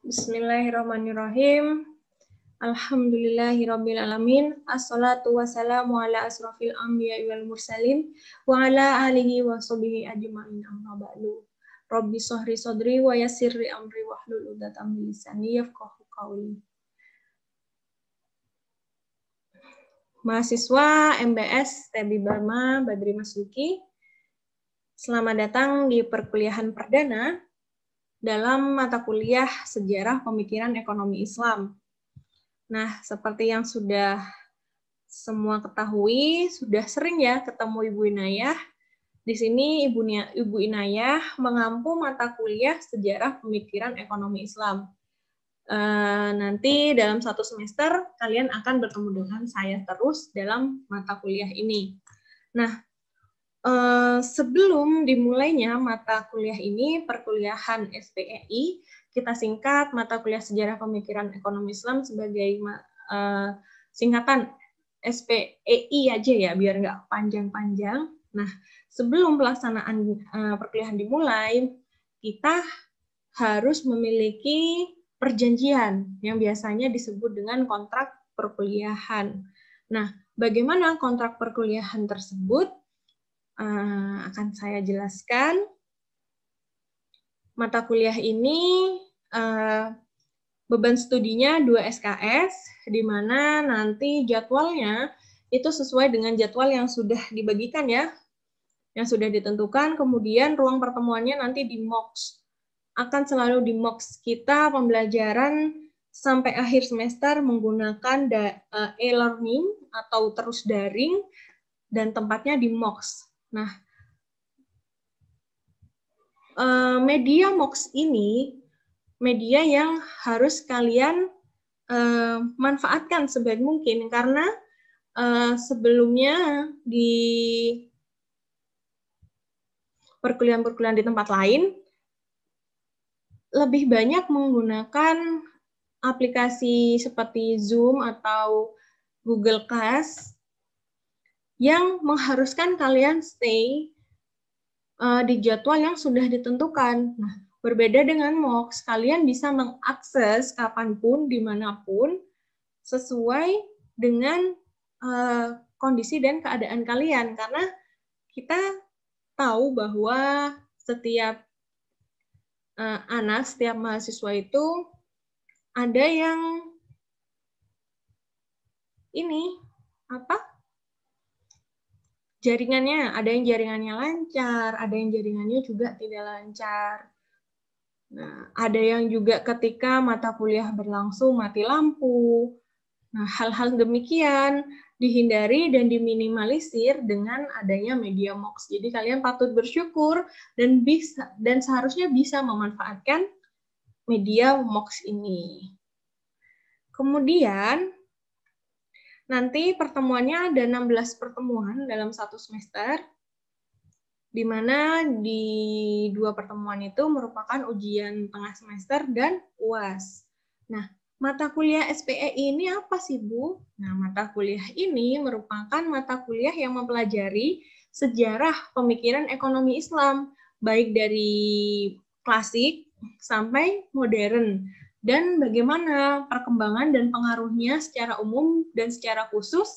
Bismillahirrahmanirrahim. Alhamdulillahirabbil alamin. Assalatu wassalamu ala asrofil anbiya wal mursalin wa ala alihi wa sahbihi ajmain amma ba'du. Rabbi sohri sodri wa yassirri amri wa hlul udatam lisani yafqahu qawli. Mahasiswa MBS Tebi Barma Badri Masuki. Selamat datang di perkuliahan perdana dalam mata kuliah Sejarah Pemikiran Ekonomi Islam. Nah, seperti yang sudah semua ketahui, sudah sering ya ketemu Ibu Inayah. Di sini Ibu, Inayah mengampu mata kuliah Sejarah Pemikiran Ekonomi Islam. E, nanti dalam satu semester, kalian akan bertemu dengan saya terus dalam mata kuliah ini. Nah, Eh, sebelum dimulainya mata kuliah ini, perkuliahan SPEI, kita singkat mata kuliah sejarah pemikiran ekonomi Islam sebagai uh, singkatan SPEI aja ya, biar nggak panjang-panjang. Nah, sebelum pelaksanaan uh, perkuliahan dimulai, kita harus memiliki perjanjian yang biasanya disebut dengan kontrak perkuliahan. Nah, bagaimana kontrak perkuliahan tersebut? Eh, akan saya jelaskan. Mata kuliah ini eh, beban studinya 2 SKS, di mana nanti jadwalnya itu sesuai dengan jadwal yang sudah dibagikan ya, yang sudah ditentukan. Kemudian ruang pertemuannya nanti di Mox Akan selalu di Mox kita pembelajaran sampai akhir semester menggunakan eh, e-learning atau terus daring dan tempatnya di Mox Nah, eh, media mox ini media yang harus kalian eh, manfaatkan sebaik mungkin karena eh, sebelumnya di perkuliahan-perkuliahan di tempat lain lebih banyak menggunakan aplikasi seperti Zoom atau Google Class yang mengharuskan kalian stay uh, di jadwal yang sudah ditentukan. Nah, berbeda dengan MOOCs, kalian bisa mengakses kapanpun, dimanapun, sesuai dengan uh, kondisi dan keadaan kalian. Karena kita tahu bahwa setiap uh, anak, setiap mahasiswa itu ada yang ini apa jaringannya ada yang jaringannya lancar ada yang jaringannya juga tidak lancar nah ada yang juga ketika mata kuliah berlangsung mati lampu nah hal-hal demikian dihindari dan diminimalisir dengan adanya media mox. Jadi kalian patut bersyukur dan bisa dan seharusnya bisa memanfaatkan media mox ini. Kemudian Nanti pertemuannya ada 16 pertemuan dalam satu semester, di mana di dua pertemuan itu merupakan ujian tengah semester dan UAS. Nah, mata kuliah SPE ini apa sih, Bu? Nah, mata kuliah ini merupakan mata kuliah yang mempelajari sejarah pemikiran ekonomi Islam, baik dari klasik sampai modern dan bagaimana perkembangan dan pengaruhnya secara umum dan secara khusus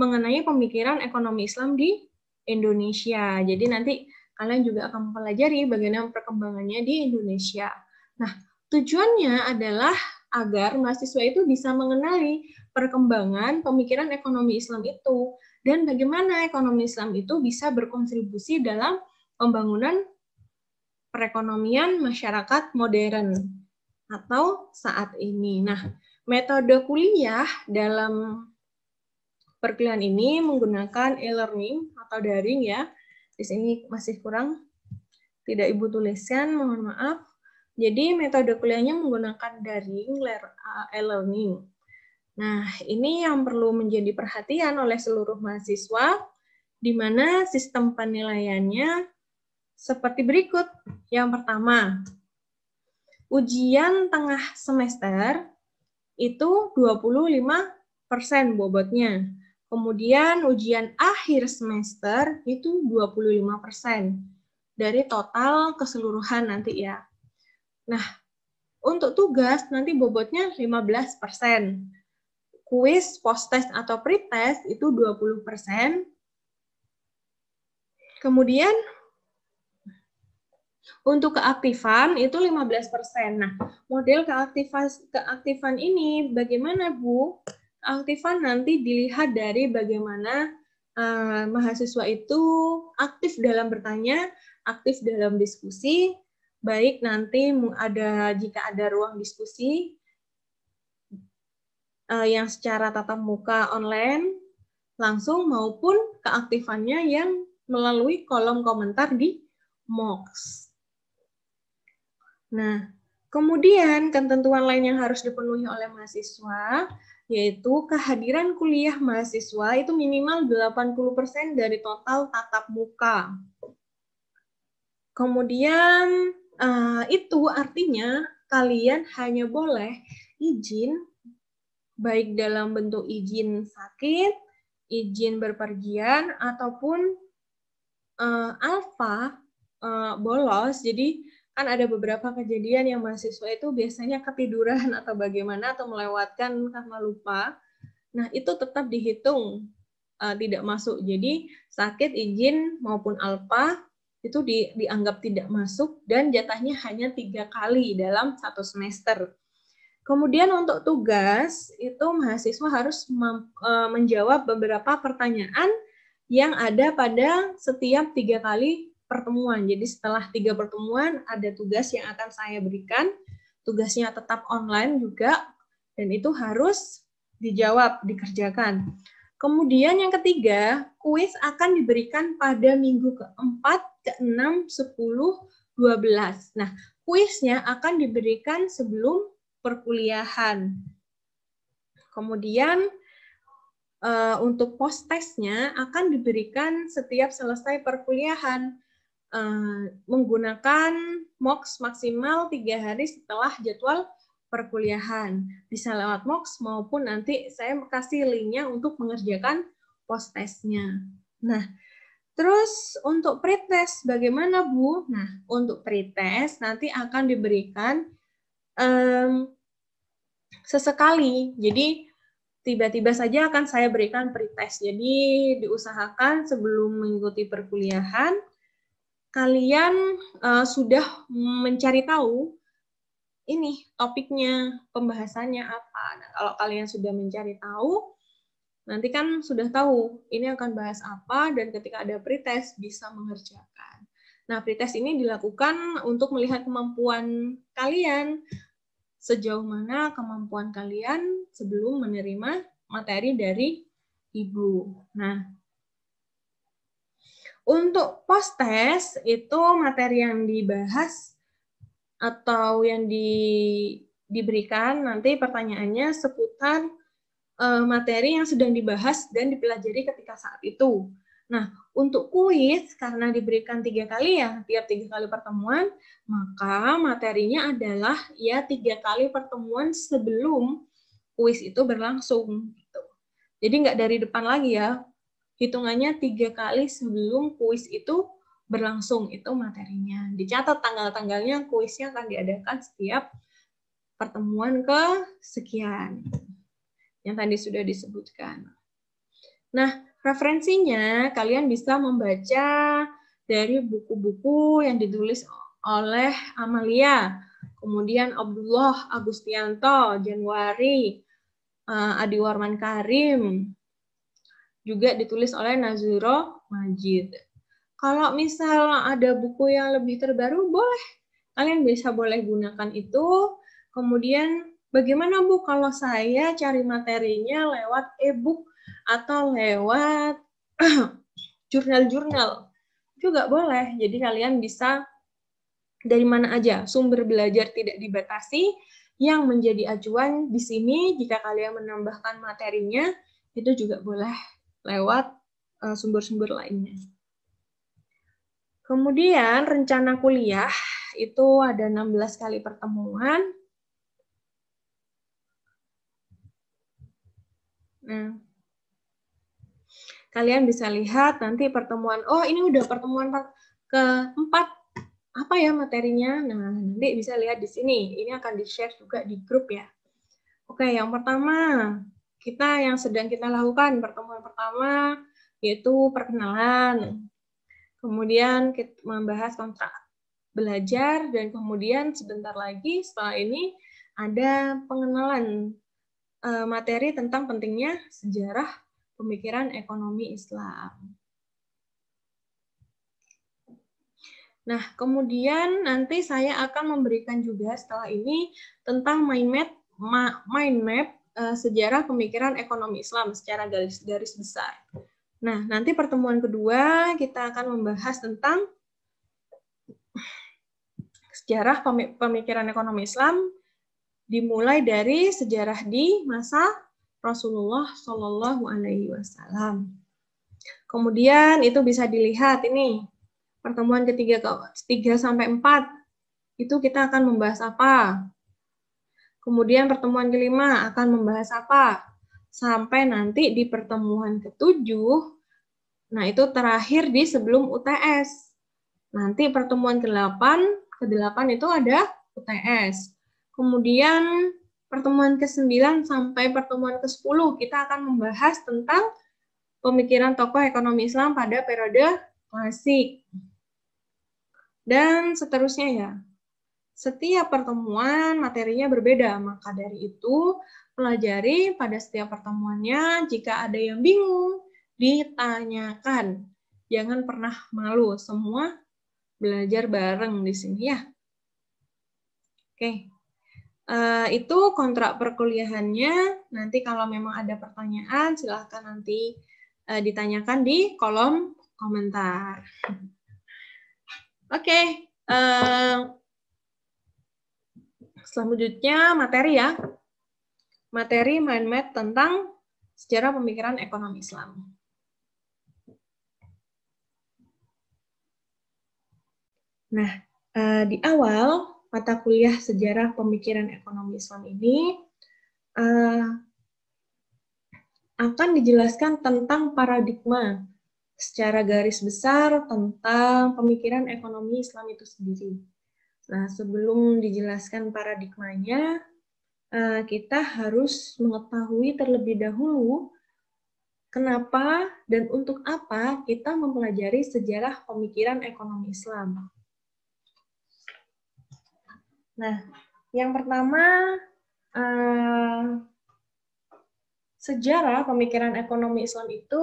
mengenai pemikiran ekonomi Islam di Indonesia. Jadi nanti kalian juga akan mempelajari bagaimana perkembangannya di Indonesia. Nah, tujuannya adalah agar mahasiswa itu bisa mengenali perkembangan pemikiran ekonomi Islam itu dan bagaimana ekonomi Islam itu bisa berkontribusi dalam pembangunan perekonomian masyarakat modern atau saat ini. Nah, metode kuliah dalam perkuliahan ini menggunakan e-learning atau daring ya. Di sini masih kurang tidak ibu tuliskan, mohon maaf. Jadi metode kuliahnya menggunakan daring e-learning. Nah, ini yang perlu menjadi perhatian oleh seluruh mahasiswa, di mana sistem penilaiannya seperti berikut. Yang pertama, ujian tengah semester itu 25% bobotnya. Kemudian ujian akhir semester itu 25% dari total keseluruhan nanti ya. Nah, untuk tugas nanti bobotnya 15%. Kuis, post-test atau pre test itu 20%. Kemudian untuk keaktifan itu 15%. Nah, model keaktifan keaktifan ini bagaimana, Bu? Keaktifan nanti dilihat dari bagaimana uh, mahasiswa itu aktif dalam bertanya, aktif dalam diskusi, baik nanti ada jika ada ruang diskusi uh, yang secara tatap muka online langsung maupun keaktifannya yang melalui kolom komentar di MOOCs. Nah, kemudian ketentuan lain yang harus dipenuhi oleh mahasiswa yaitu kehadiran kuliah mahasiswa itu minimal 80% dari total tatap muka. Kemudian eh, itu artinya kalian hanya boleh izin baik dalam bentuk izin sakit, izin berpergian ataupun uh, eh, alfa eh, bolos. Jadi kan ada beberapa kejadian yang mahasiswa itu biasanya ketiduran atau bagaimana atau melewatkan karena lupa. Nah, itu tetap dihitung uh, tidak masuk. Jadi, sakit izin maupun alpa itu di, dianggap tidak masuk dan jatahnya hanya tiga kali dalam satu semester. Kemudian untuk tugas itu mahasiswa harus mem, e, menjawab beberapa pertanyaan yang ada pada setiap tiga kali pertemuan. Jadi setelah tiga pertemuan ada tugas yang akan saya berikan. Tugasnya tetap online juga dan itu harus dijawab, dikerjakan. Kemudian yang ketiga, kuis akan diberikan pada minggu keempat, keenam, sepuluh, dua belas. Nah, kuisnya akan diberikan sebelum perkuliahan. Kemudian eh, untuk post testnya akan diberikan setiap selesai perkuliahan. Eh, menggunakan MOOCs maksimal tiga hari setelah jadwal perkuliahan. Bisa lewat MOOCs maupun nanti saya kasih linknya untuk mengerjakan post testnya. Nah, terus untuk pretest bagaimana Bu? Nah, untuk pretest nanti akan diberikan um, sesekali. Jadi tiba-tiba saja akan saya berikan pretest. Jadi diusahakan sebelum mengikuti perkuliahan kalian uh, sudah mencari tahu ini topiknya, pembahasannya apa. Nah, kalau kalian sudah mencari tahu, nanti kan sudah tahu ini akan bahas apa dan ketika ada pretest bisa mengerjakan. Nah, pretest ini dilakukan untuk melihat kemampuan kalian sejauh mana kemampuan kalian sebelum menerima materi dari ibu. Nah, untuk post test itu materi yang dibahas atau yang di, diberikan nanti pertanyaannya seputar uh, materi yang sedang dibahas dan dipelajari ketika saat itu. Nah, untuk kuis karena diberikan tiga kali ya, tiap tiga kali pertemuan, maka materinya adalah ya tiga kali pertemuan sebelum kuis itu berlangsung. Gitu. Jadi nggak dari depan lagi ya, hitungannya tiga kali sebelum kuis itu berlangsung itu materinya dicatat tanggal-tanggalnya kuisnya akan diadakan setiap pertemuan ke sekian yang tadi sudah disebutkan. Nah, referensinya kalian bisa membaca dari buku-buku yang ditulis oleh Amalia, kemudian Abdullah Agustianto, Januari, eh, Adi Warman Karim, juga ditulis oleh Nazuro Majid. Kalau misal ada buku yang lebih terbaru, boleh. Kalian bisa boleh gunakan itu. Kemudian bagaimana Bu kalau saya cari materinya lewat e-book atau lewat jurnal-jurnal? Juga boleh. Jadi kalian bisa dari mana aja sumber belajar tidak dibatasi yang menjadi acuan di sini jika kalian menambahkan materinya itu juga boleh lewat eh, sumber-sumber lainnya. Kemudian rencana kuliah itu ada 16 kali pertemuan. Nah, kalian bisa lihat nanti pertemuan, oh ini udah pertemuan keempat, apa ya materinya? Nah, nanti bisa lihat di sini, ini akan di-share juga di grup ya. Oke, yang pertama, kita yang sedang kita lakukan pertemuan pertama yaitu perkenalan. Kemudian kita membahas kontrak belajar dan kemudian sebentar lagi setelah ini ada pengenalan e, materi tentang pentingnya sejarah pemikiran ekonomi Islam. Nah, kemudian nanti saya akan memberikan juga setelah ini tentang mind map mind map uh, sejarah pemikiran ekonomi Islam secara garis-garis besar. Nah, nanti pertemuan kedua kita akan membahas tentang sejarah pemikiran ekonomi Islam dimulai dari sejarah di masa Rasulullah Shallallahu Alaihi Wasallam. Kemudian itu bisa dilihat ini pertemuan ketiga tiga sampai empat itu kita akan membahas apa? Kemudian pertemuan kelima akan membahas apa? Sampai nanti di pertemuan ketujuh, nah itu terakhir di sebelum UTS. Nanti pertemuan ke-8, ke-8 itu ada UTS. Kemudian pertemuan ke-9 sampai pertemuan ke-10 kita akan membahas tentang pemikiran tokoh ekonomi Islam pada periode klasik. Dan seterusnya ya setiap pertemuan materinya berbeda. Maka dari itu, pelajari pada setiap pertemuannya. Jika ada yang bingung, ditanyakan. Jangan pernah malu, semua belajar bareng di sini ya. Oke, uh, itu kontrak perkuliahannya. Nanti kalau memang ada pertanyaan, silahkan nanti uh, ditanyakan di kolom komentar. Oke, okay. uh, eh, Selanjutnya materi ya. Materi mind map tentang sejarah pemikiran ekonomi Islam. Nah, eh, di awal mata kuliah sejarah pemikiran ekonomi Islam ini eh, akan dijelaskan tentang paradigma secara garis besar tentang pemikiran ekonomi Islam itu sendiri. Nah, sebelum dijelaskan paradigmanya, eh, kita harus mengetahui terlebih dahulu kenapa dan untuk apa kita mempelajari sejarah pemikiran ekonomi Islam. Nah, yang pertama, eh, sejarah pemikiran ekonomi Islam itu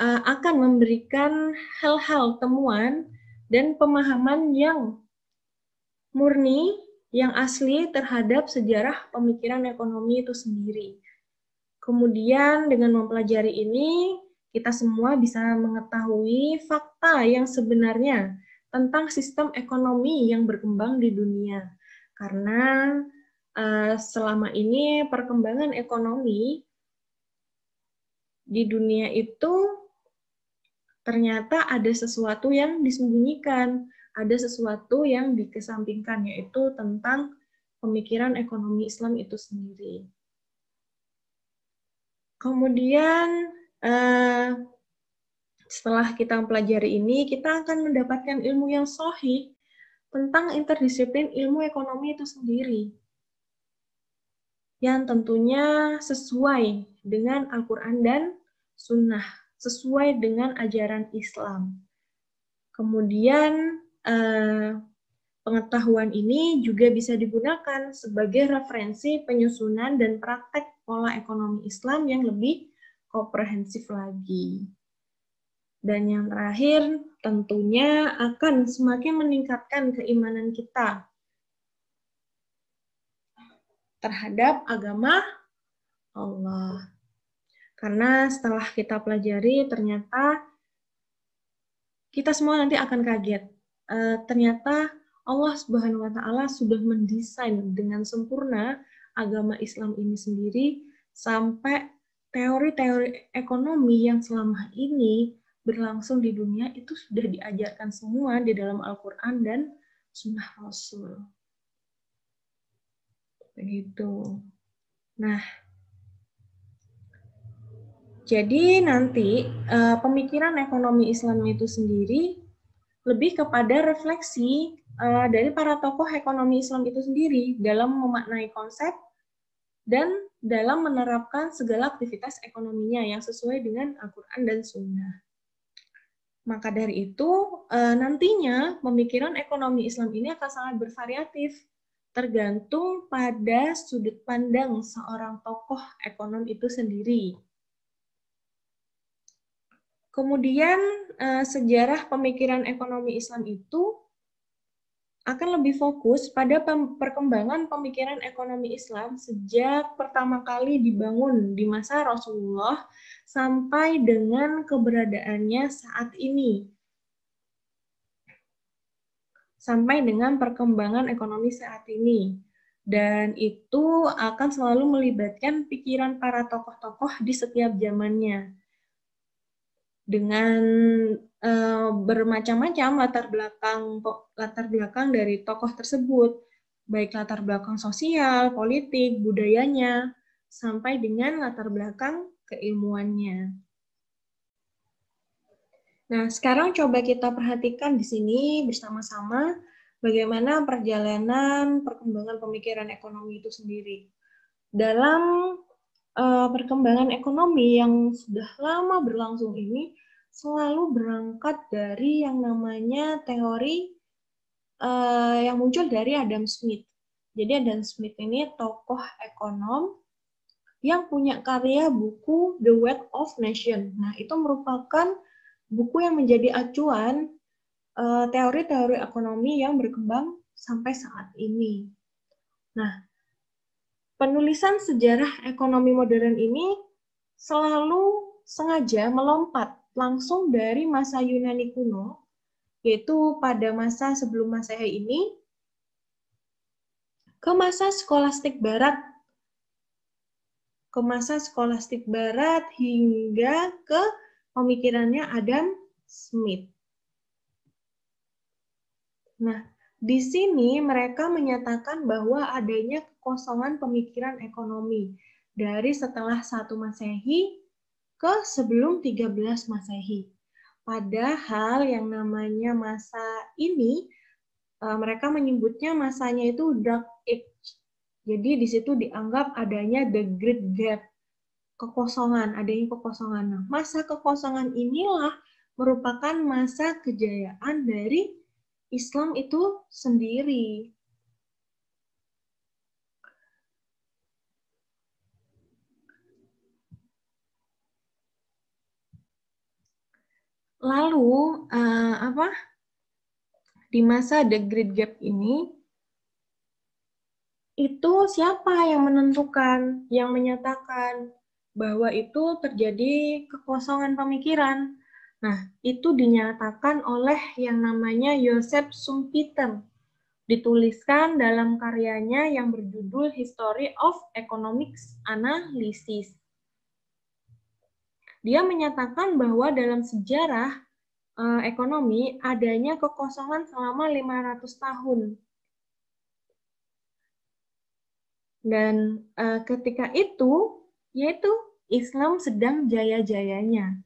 eh, akan memberikan hal-hal temuan dan pemahaman yang murni yang asli terhadap sejarah pemikiran ekonomi itu sendiri. Kemudian dengan mempelajari ini, kita semua bisa mengetahui fakta yang sebenarnya tentang sistem ekonomi yang berkembang di dunia. Karena uh, selama ini perkembangan ekonomi di dunia itu ternyata ada sesuatu yang disembunyikan, ada sesuatu yang dikesampingkan yaitu tentang pemikiran ekonomi Islam itu sendiri. Kemudian eh, setelah kita mempelajari ini, kita akan mendapatkan ilmu yang sohi tentang interdisiplin ilmu ekonomi itu sendiri. Yang tentunya sesuai dengan Al-Quran dan Sunnah, sesuai dengan ajaran Islam. Kemudian Eh, pengetahuan ini juga bisa digunakan sebagai referensi penyusunan dan praktek pola ekonomi Islam yang lebih komprehensif lagi. Dan yang terakhir, tentunya akan semakin meningkatkan keimanan kita terhadap agama Allah. Karena setelah kita pelajari, ternyata kita semua nanti akan kaget uh, ternyata Allah Subhanahu wa taala sudah mendesain dengan sempurna agama Islam ini sendiri sampai teori-teori ekonomi yang selama ini berlangsung di dunia itu sudah diajarkan semua di dalam Al-Qur'an dan sunnah Rasul. Begitu. Nah, jadi nanti eh, pemikiran ekonomi Islam itu sendiri lebih kepada refleksi uh, dari para tokoh ekonomi Islam itu sendiri dalam memaknai konsep dan dalam menerapkan segala aktivitas ekonominya yang sesuai dengan Al-Quran dan Sunnah. Maka dari itu, uh, nantinya pemikiran ekonomi Islam ini akan sangat bervariatif, tergantung pada sudut pandang seorang tokoh ekonom itu sendiri. Kemudian eh, sejarah pemikiran ekonomi Islam itu akan lebih fokus pada perkembangan pemikiran ekonomi Islam sejak pertama kali dibangun di masa Rasulullah sampai dengan keberadaannya saat ini. Sampai dengan perkembangan ekonomi saat ini. Dan itu akan selalu melibatkan pikiran para tokoh-tokoh di setiap zamannya dengan uh, bermacam-macam latar belakang latar belakang dari tokoh tersebut, baik latar belakang sosial, politik, budayanya, sampai dengan latar belakang keilmuannya. Nah, sekarang coba kita perhatikan di sini bersama-sama bagaimana perjalanan perkembangan pemikiran ekonomi itu sendiri. Dalam uh, perkembangan ekonomi yang sudah lama berlangsung ini selalu berangkat dari yang namanya teori uh, yang muncul dari Adam Smith. Jadi Adam Smith ini tokoh ekonom yang punya karya buku The Wealth of Nation. Nah, itu merupakan buku yang menjadi acuan eh, teori-teori uh, ekonomi yang berkembang sampai saat ini. Nah, penulisan sejarah ekonomi modern ini selalu sengaja melompat langsung dari masa Yunani kuno, yaitu pada masa sebelum Masehi ini, ke masa skolastik barat, ke masa skolastik barat hingga ke pemikirannya Adam Smith. Nah, di sini mereka menyatakan bahwa adanya kekosongan pemikiran ekonomi dari setelah satu Masehi ke sebelum 13 Masehi. Padahal yang namanya masa ini e, mereka menyebutnya masanya itu dark age. Jadi di situ dianggap adanya the great gap, kekosongan, adanya kekosongan. Nah, masa kekosongan inilah merupakan masa kejayaan dari Islam itu sendiri. Lalu uh, apa? Di masa the Great Gap ini itu siapa yang menentukan, yang menyatakan bahwa itu terjadi kekosongan pemikiran? Nah, itu dinyatakan oleh yang namanya Joseph Sumpitan Dituliskan dalam karyanya yang berjudul History of Economics Analysis. Dia menyatakan bahwa dalam sejarah eh, ekonomi adanya kekosongan selama 500 tahun. Dan eh, ketika itu, yaitu Islam sedang jaya-jayanya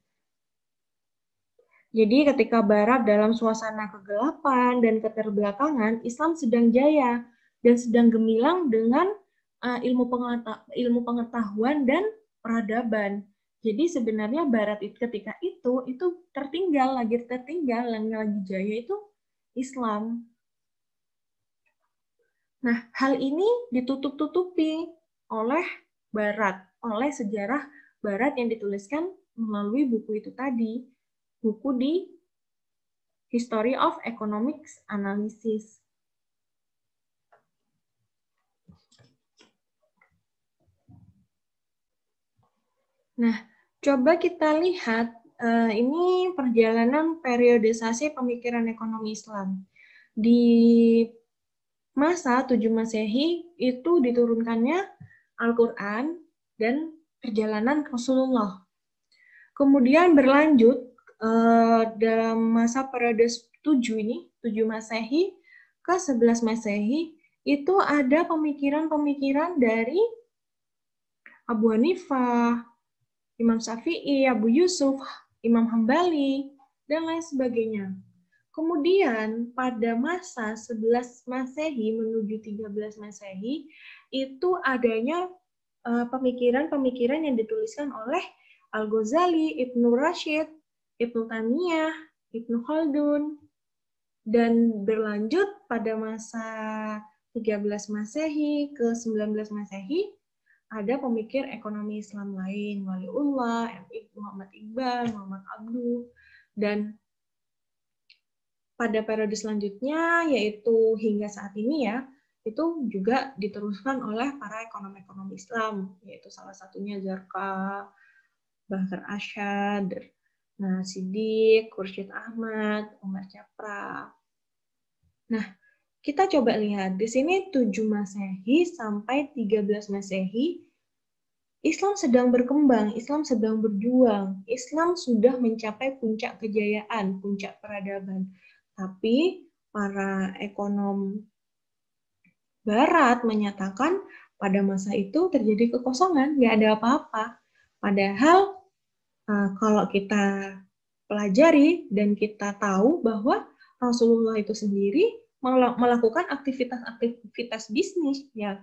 jadi ketika Barat dalam suasana kegelapan dan keterbelakangan, Islam sedang jaya dan sedang gemilang dengan uh, ilmu, ilmu pengetahuan dan peradaban. Jadi sebenarnya Barat itu ketika itu itu tertinggal lagi tertinggal yang lagi jaya itu Islam. Nah hal ini ditutup-tutupi oleh Barat, oleh sejarah Barat yang dituliskan melalui buku itu tadi buku di History of Economics Analysis. Nah, coba kita lihat eh, ini perjalanan periodisasi pemikiran ekonomi Islam. Di masa 7 Masehi itu diturunkannya Al-Qur'an dan perjalanan Rasulullah. Kemudian berlanjut uh, dalam masa periode 7 ini, 7 Masehi ke 11 Masehi, itu ada pemikiran-pemikiran dari Abu Hanifah, Imam Syafi'i, Abu Yusuf, Imam Hambali, dan lain sebagainya. Kemudian pada masa 11 Masehi menuju 13 Masehi itu adanya eh, pemikiran-pemikiran yang dituliskan oleh Al-Ghazali, Ibnu Rashid, Ibnu Taniyah, Ibnu Khaldun, dan berlanjut pada masa 13 Masehi ke 19 Masehi ada pemikir ekonomi Islam lain, Waliullah, Muhammad Iqbal, Muhammad Abdu, dan pada periode selanjutnya, yaitu hingga saat ini ya, itu juga diteruskan oleh para ekonom-ekonom Islam, yaitu salah satunya Zarka, Bahar Asyad, Nah, Sidik, Kursyid Ahmad, Umar Capra. Nah, kita coba lihat di sini 7 Masehi sampai 13 Masehi Islam sedang berkembang, Islam sedang berjuang, Islam sudah mencapai puncak kejayaan, puncak peradaban. Tapi para ekonom Barat menyatakan pada masa itu terjadi kekosongan, nggak ada apa-apa. Padahal uh, kalau kita pelajari dan kita tahu bahwa Rasulullah itu sendiri melakukan aktivitas-aktivitas bisnis ya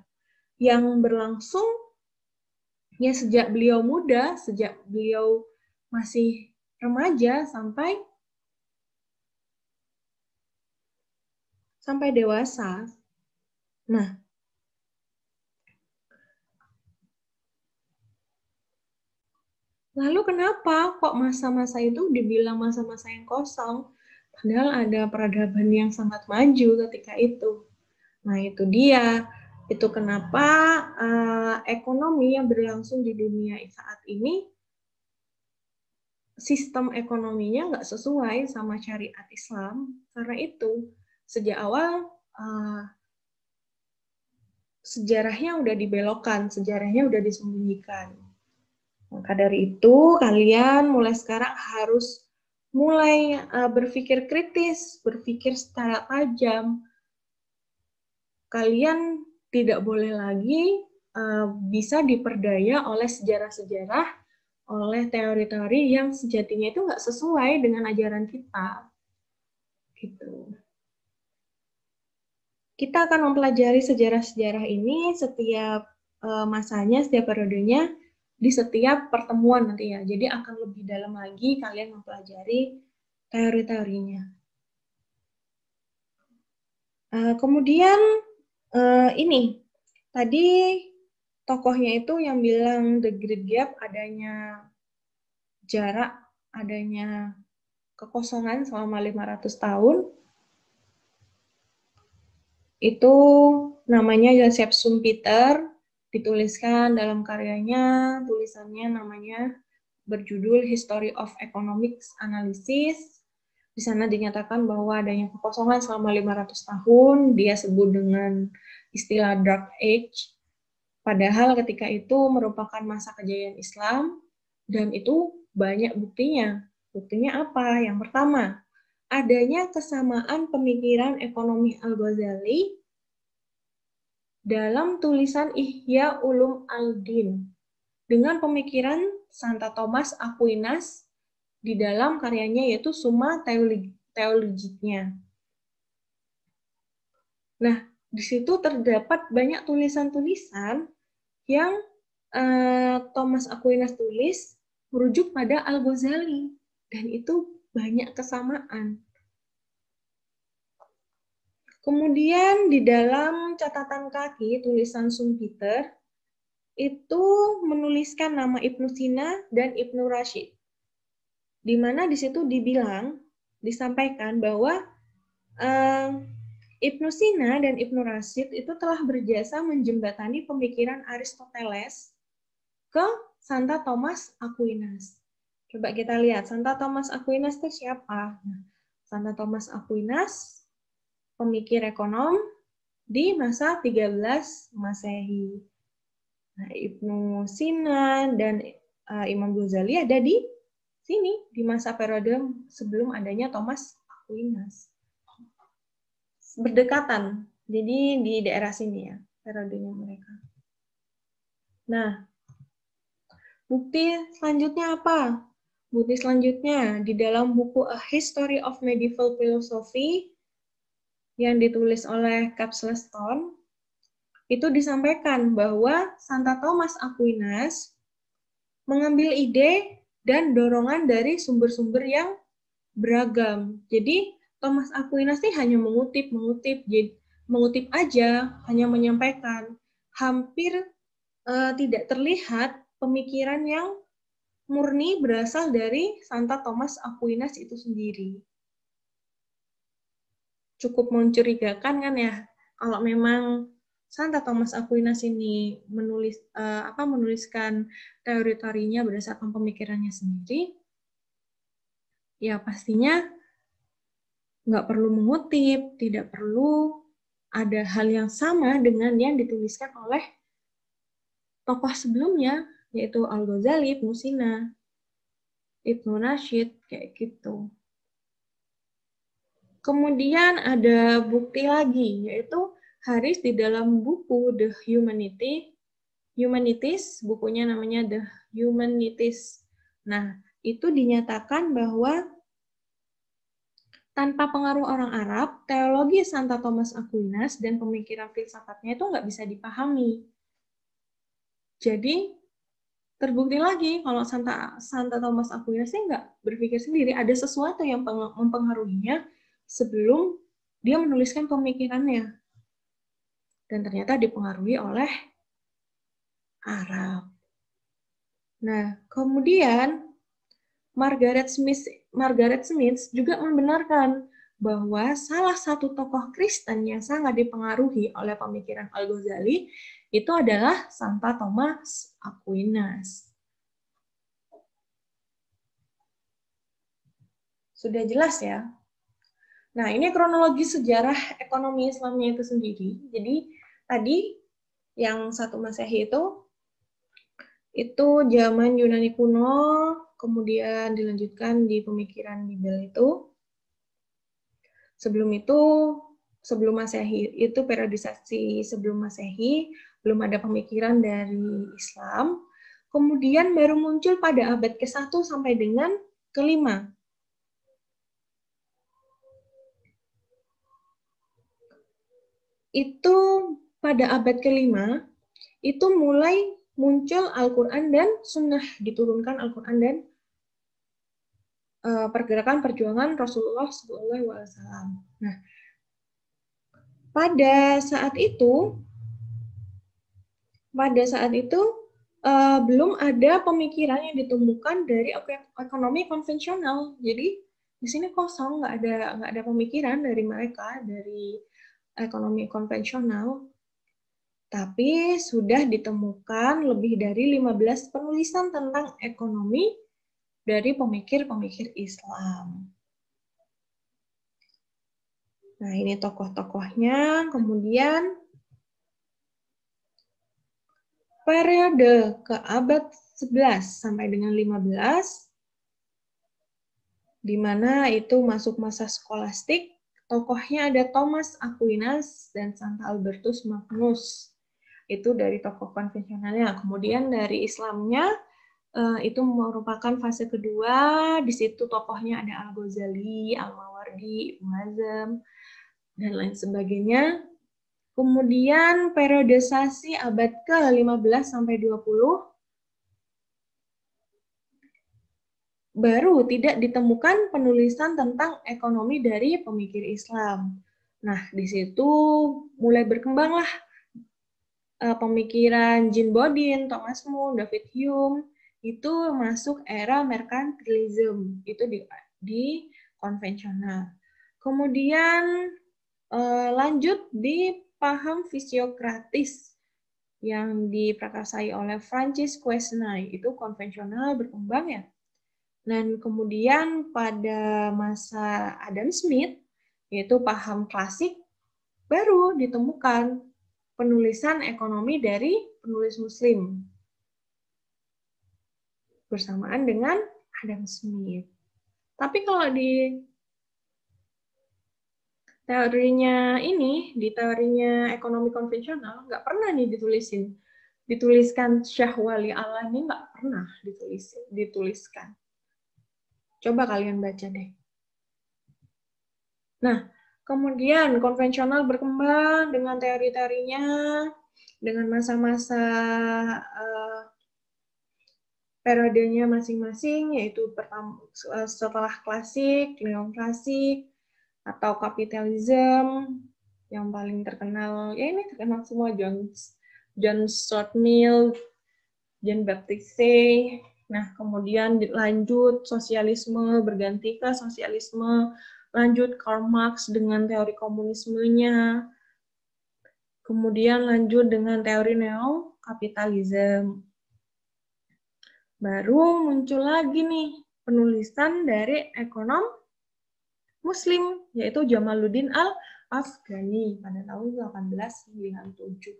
yang berlangsung ya sejak beliau muda, sejak beliau masih remaja sampai sampai dewasa. Nah, Lalu kenapa kok masa-masa itu dibilang masa-masa yang kosong? Padahal ada peradaban yang sangat maju ketika itu. Nah itu dia, itu kenapa uh, ekonomi yang berlangsung di dunia saat ini sistem ekonominya nggak sesuai sama syariat Islam. Karena itu sejak awal uh, sejarahnya udah dibelokkan, sejarahnya udah disembunyikan. Maka dari itu, kalian mulai sekarang harus mulai uh, berpikir kritis, berpikir secara tajam. Kalian tidak boleh lagi uh, bisa diperdaya oleh sejarah-sejarah, oleh teori-teori yang sejatinya itu nggak sesuai dengan ajaran kita. Gitu. Kita akan mempelajari sejarah-sejarah ini setiap uh, masanya, setiap periodenya, di setiap pertemuan nanti ya. Jadi akan lebih dalam lagi kalian mempelajari teori-teorinya. Uh, kemudian uh, ini tadi tokohnya itu yang bilang the great gap adanya jarak, adanya kekosongan selama 500 tahun. Itu namanya Joseph Sumpiter, dituliskan dalam karyanya, tulisannya namanya berjudul History of Economics Analysis. Di sana dinyatakan bahwa adanya kekosongan selama 500 tahun, dia sebut dengan istilah Dark Age. Padahal ketika itu merupakan masa kejayaan Islam, dan itu banyak buktinya. Buktinya apa? Yang pertama, adanya kesamaan pemikiran ekonomi Al-Ghazali dalam tulisan Ihya Ulum Al-Din dengan pemikiran Santa Thomas Aquinas di dalam karyanya yaitu Summa Teologinya. Nah, di situ terdapat banyak tulisan-tulisan yang eh, Thomas Aquinas tulis merujuk pada Al-Ghazali dan itu banyak kesamaan. Kemudian di dalam catatan kaki tulisan Peter itu menuliskan nama Ibnu Sina dan Ibnu Rashid. Di mana di situ dibilang, disampaikan bahwa eh, Ibnu Sina dan Ibnu Rashid itu telah berjasa menjembatani pemikiran Aristoteles ke Santa Thomas Aquinas. Coba kita lihat, Santa Thomas Aquinas itu siapa? Nah, Santa Thomas Aquinas pemikir ekonom di masa 13 Masehi. Nah, Ibnu Sina dan uh, Imam Ghazali ada di sini di masa periode sebelum adanya Thomas Aquinas. Berdekatan. Jadi di daerah sini ya periodenya mereka. Nah, bukti selanjutnya apa? Bukti selanjutnya di dalam buku A History of Medieval Philosophy yang ditulis oleh Capsleston itu disampaikan bahwa Santa Thomas Aquinas mengambil ide dan dorongan dari sumber-sumber yang beragam. Jadi Thomas Aquinas ini hanya mengutip, mengutip, mengutip aja, hanya menyampaikan. Hampir eh, tidak terlihat pemikiran yang murni berasal dari Santa Thomas Aquinas itu sendiri cukup mencurigakan kan ya kalau memang Santa Thomas Aquinas ini menulis uh, apa menuliskan teori berdasarkan pemikirannya sendiri ya pastinya nggak perlu mengutip, tidak perlu ada hal yang sama dengan yang dituliskan oleh tokoh sebelumnya, yaitu Al-Ghazali, Musina, Ibnu Rashid, kayak gitu. Kemudian ada bukti lagi, yaitu Haris di dalam buku The Humanity, Humanities, bukunya namanya The Humanities. Nah, itu dinyatakan bahwa tanpa pengaruh orang Arab, teologi Santa Thomas Aquinas dan pemikiran filsafatnya itu nggak bisa dipahami. Jadi terbukti lagi kalau Santa Santa Thomas Aquinas sih nggak berpikir sendiri, ada sesuatu yang mempengaruhinya sebelum dia menuliskan pemikirannya. Dan ternyata dipengaruhi oleh Arab. Nah, kemudian Margaret Smith Margaret Smith juga membenarkan bahwa salah satu tokoh Kristen yang sangat dipengaruhi oleh pemikiran Al-Ghazali itu adalah Santa Thomas Aquinas. Sudah jelas ya Nah, ini kronologi sejarah ekonomi Islamnya itu sendiri. Jadi, tadi yang satu Masehi itu itu zaman Yunani kuno, kemudian dilanjutkan di pemikiran Bibel itu. Sebelum itu, sebelum Masehi itu periodisasi sebelum Masehi, belum ada pemikiran dari Islam. Kemudian baru muncul pada abad ke-1 sampai dengan kelima itu pada abad kelima itu mulai muncul Al-Quran dan Sunnah, diturunkan Al-Quran dan eh, pergerakan perjuangan Rasulullah SAW. Nah, pada saat itu, pada saat itu uh, belum ada pemikiran yang ditemukan dari ekonomi konvensional. Jadi di sini kosong, nggak ada nggak ada pemikiran dari mereka dari ekonomi konvensional, tapi sudah ditemukan lebih dari 15 penulisan tentang ekonomi dari pemikir-pemikir Islam. Nah, ini tokoh-tokohnya. Kemudian periode ke abad 11 sampai dengan 15 di mana itu masuk masa skolastik Tokohnya ada Thomas Aquinas dan Santa Albertus Magnus. Itu dari tokoh konvensionalnya. Kemudian dari Islamnya eh, itu merupakan fase kedua. Di situ tokohnya ada Al-Ghazali, Al-Mawardi, Ibnu dan lain sebagainya. Kemudian periodisasi abad ke-15 sampai 20 baru tidak ditemukan penulisan tentang ekonomi dari pemikir Islam. Nah, di situ mulai berkembanglah eh, pemikiran Jean Bodin, Thomas Moon, David Hume itu masuk era merkantilism itu di di konvensional. Kemudian eh, lanjut di paham fisiokratis yang diprakasai oleh Francis Quesnay itu konvensional berkembang ya dan kemudian pada masa Adam Smith, yaitu paham klasik, baru ditemukan penulisan ekonomi dari penulis muslim bersamaan dengan Adam Smith. Tapi kalau di teorinya ini, di teorinya ekonomi konvensional, nggak pernah nih ditulisin. Dituliskan syahwali Allah ini nggak pernah ditulis, dituliskan. Coba kalian baca deh. Nah, kemudian konvensional berkembang dengan teori-teorinya, dengan masa-masa uh, periodenya masing-masing, yaitu pertama, eh, setelah klasik, neoklasik, atau kapitalisme yang paling terkenal, ya ini terkenal semua, John, John Stuart Mill, John Baptiste, Nah, kemudian lanjut sosialisme berganti ke sosialisme, lanjut Karl Marx dengan teori komunismenya, kemudian lanjut dengan teori neokapitalisme. Baru muncul lagi nih penulisan dari ekonom Muslim, yaitu Jamaluddin Al-Afghani pada tahun 1897.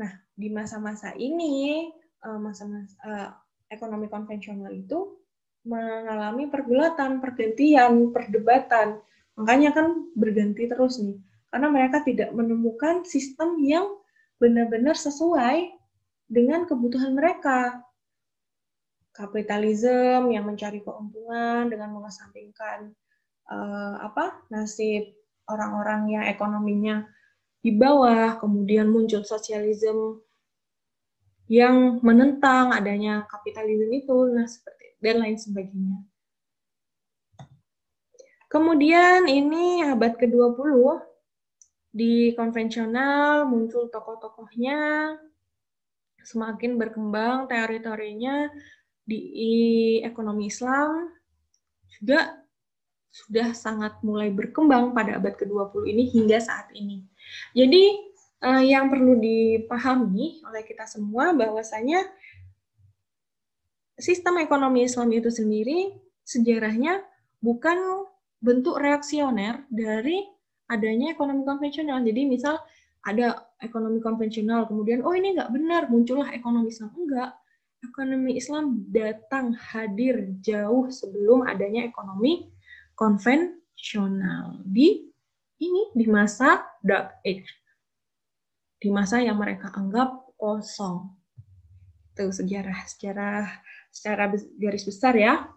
Nah, di masa-masa ini, eh, masa-masa eh, ekonomi konvensional itu mengalami pergulatan, pergantian, perdebatan. Makanya kan berganti terus nih. Karena mereka tidak menemukan sistem yang benar-benar sesuai dengan kebutuhan mereka. Kapitalisme yang mencari keuntungan dengan mengesampingkan eh, apa nasib orang-orang yang ekonominya di bawah, kemudian muncul sosialisme yang menentang adanya kapitalisme itu, nah seperti dan lain sebagainya. Kemudian ini abad ke-20 di konvensional muncul tokoh-tokohnya semakin berkembang teritorinya di ekonomi Islam juga sudah sangat mulai berkembang pada abad ke-20 ini hingga saat ini. Jadi uh, yang perlu dipahami oleh kita semua bahwasanya sistem ekonomi Islam itu sendiri sejarahnya bukan bentuk reaksioner dari adanya ekonomi konvensional. Jadi misal ada ekonomi konvensional, kemudian oh ini nggak benar, muncullah ekonomi Islam. Enggak, ekonomi Islam datang hadir jauh sebelum adanya ekonomi konvensional di ini di masa Dark Age di masa yang mereka anggap kosong. Itu sejarah sejarah secara garis besar ya.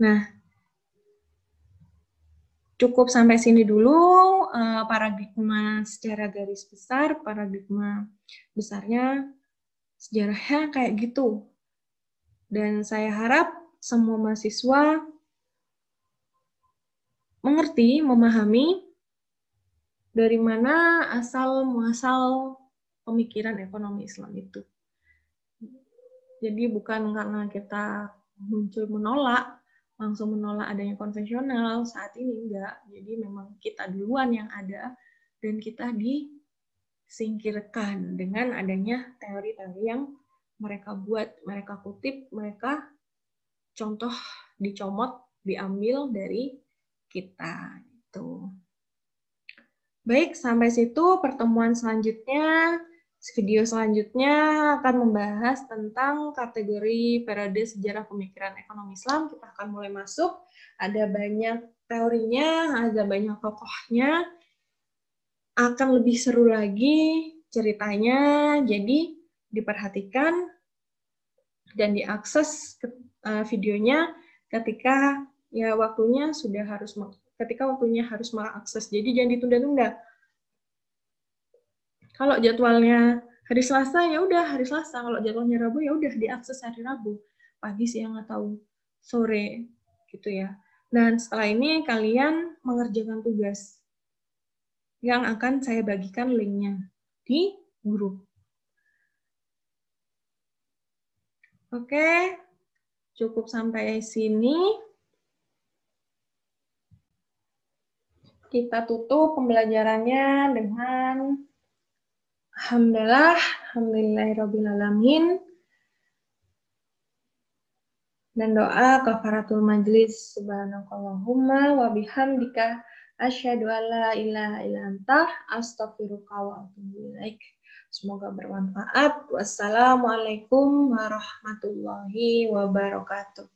Nah, cukup sampai sini dulu uh, paradigma secara garis besar, paradigma besarnya sejarahnya kayak gitu. Dan saya harap semua mahasiswa mengerti, memahami dari mana asal muasal pemikiran ekonomi Islam itu. Jadi bukan karena kita muncul menolak, langsung menolak adanya konvensional saat ini enggak. Jadi memang kita duluan yang ada dan kita disingkirkan dengan adanya teori-teori yang mereka buat, mereka kutip, mereka contoh dicomot, diambil dari kita itu. Baik, sampai situ pertemuan selanjutnya, video selanjutnya akan membahas tentang kategori periode sejarah pemikiran ekonomi Islam. Kita akan mulai masuk, ada banyak teorinya, ada banyak tokohnya, akan lebih seru lagi ceritanya, jadi diperhatikan dan diakses ke, eh, videonya ketika ya waktunya sudah harus ketika waktunya harus malah akses. Jadi jangan ditunda-tunda. Kalau jadwalnya hari Selasa ya udah hari Selasa, kalau jadwalnya Rabu ya udah diakses hari Rabu, pagi, siang atau sore gitu ya. Dan setelah ini kalian mengerjakan tugas yang akan saya bagikan linknya di grup. Oke, cukup sampai sini. kita tutup pembelajarannya dengan Alhamdulillah, Alhamdulillahirrabbilalamin. Dan doa kafaratul majlis subhanakallahumma wa bihamdika asyhadu an la ilaha illa anta astaghfiruka wa atubu ilaik. Semoga bermanfaat. Wassalamualaikum warahmatullahi wabarakatuh.